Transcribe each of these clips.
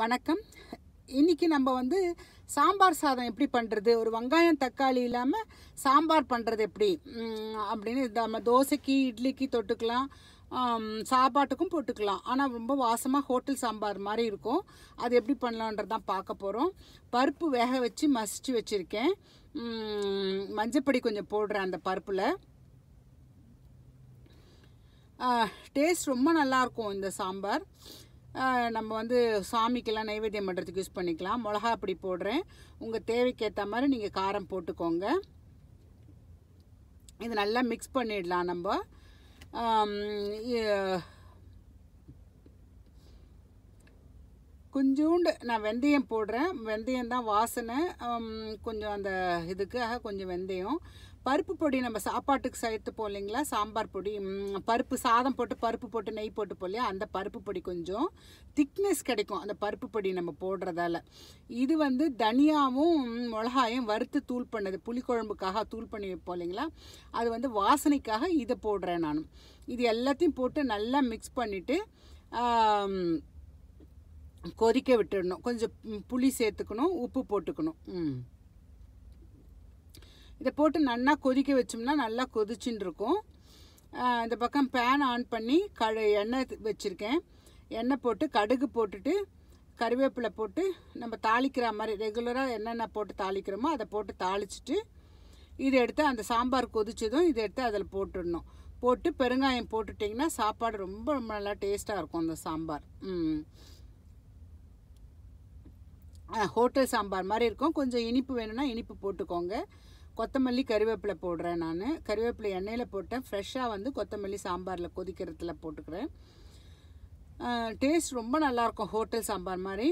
வணக்கம் இன்றைக்கி நம்ம வந்து சாம்பார் சாதம் எப்படி பண்ணுறது ஒரு வெங்காயம் தக்காளி இல்லாமல் சாம்பார் பண்ணுறது எப்படி அப்படின்னு நம்ம தோசைக்கு இட்லிக்கு தொட்டுக்கலாம் சாப்பாட்டுக்கும் போட்டுக்கலாம் ஆனால் ரொம்ப வாசமாக ஹோட்டல் சாம்பார் மாதிரி இருக்கும் அது எப்படி பண்ணலான்றது தான் பார்க்க போகிறோம் பருப்பு வேக வச்சு மசிச்சு வச்சுருக்கேன் மஞ்சப்பொடி கொஞ்சம் போடுறேன் அந்த பருப்பில் டேஸ்ட் ரொம்ப நல்லாயிருக்கும் இந்த சாம்பார் நம்ம வந்து சாமிக்கெல்லாம் நைவேத்தியம் பண்ணுறதுக்கு யூஸ் பண்ணிக்கலாம் மிளகா அப்படி போடுறேன் உங்கள் தேவைக்கேற்ற மாதிரி நீங்கள் காரம் போட்டுக்கோங்க இது நல்லா மிக்ஸ் பண்ணிடலாம் நம்ம கொஞ்சோண்டு நான் வெந்தயம் போடுறேன் வெந்தயம் தான் வாசனை கொஞ்சம் அந்த இதுக்காக கொஞ்சம் வெந்தயம் பருப்பு பொடி நம்ம சாப்பாட்டுக்கு சேர்த்து போலிங்களா சாம்பார் பொடி பருப்பு சாதம் போட்டு பருப்பு போட்டு நெய் போட்டு போலையா அந்த பருப்பு பொடி கொஞ்சம் திக்னஸ் கிடைக்கும் அந்த பருப்பு பொடி நம்ம போடுறதால இது வந்து தனியாவும் மிளகாயும் வறுத்து தூள் பண்ணது புளிக்குழம்புக்காக தூள் பண்ணி போலிங்களா அது வந்து வாசனைக்காக இதை போடுறேன் நான் இது எல்லாத்தையும் போட்டு நல்லா மிக்ஸ் பண்ணிவிட்டு கொதிக்க விட்டுடணும் கொஞ்சம் புளி சேர்த்துக்கணும் உப்பு போட்டுக்கணும் இதை போட்டு நல்லா கொதிக்க வச்சோம்னா நல்லா கொதிச்சுன்னு இருக்கும் இந்த பக்கம் பேன் ஆன் பண்ணி க எண்ணெய் வச்சுருக்கேன் எண்ணெய் போட்டு கடுகு போட்டுட்டு கருவேப்பிலை போட்டு நம்ம தாளிக்கிற மாதிரி ரெகுலராக என்னென்ன போட்டு தாளிக்கிறோமோ அதை போட்டு தாளிச்சிட்டு இதை எடுத்து அந்த சாம்பார் கொதிச்சதும் இதை எடுத்து அதில் போட்டுடணும் போட்டு பெருங்காயம் போட்டுட்டிங்கன்னா சாப்பாடு ரொம்ப ரொம்ப நல்லா டேஸ்ட்டாக இருக்கும் அந்த சாம்பார் ஹோட்டல் சாம்பார் மாதிரி இருக்கும் கொஞ்சம் இனிப்பு வேணும்னா இனிப்பு போட்டுக்கோங்க கொத்தமல்லி கருவேப்பிலை போடுறேன் நான் கருவேப்பிலை எண்ணெயில் போட்டேன் ஃப்ரெஷ்ஷாக வந்து கொத்தமல்லி சாம்பாரில் கொதிக்கிறதுல போட்டுக்கிறேன் டேஸ்ட் ரொம்ப நல்லாயிருக்கும் ஹோட்டல் சாம்பார் மாதிரி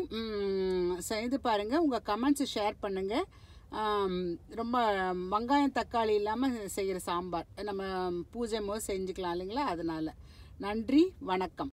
செய்து பாருங்கள் உங்கள் கமெண்ட்ஸை ஷேர் பண்ணுங்கள் ரொம்ப வெங்காயம் தக்காளி இல்லாமல் செய்கிற சாம்பார் நம்ம பூஜை மோ செஞ்சுக்கலாம் இல்லைங்களா அதனால் நன்றி வணக்கம்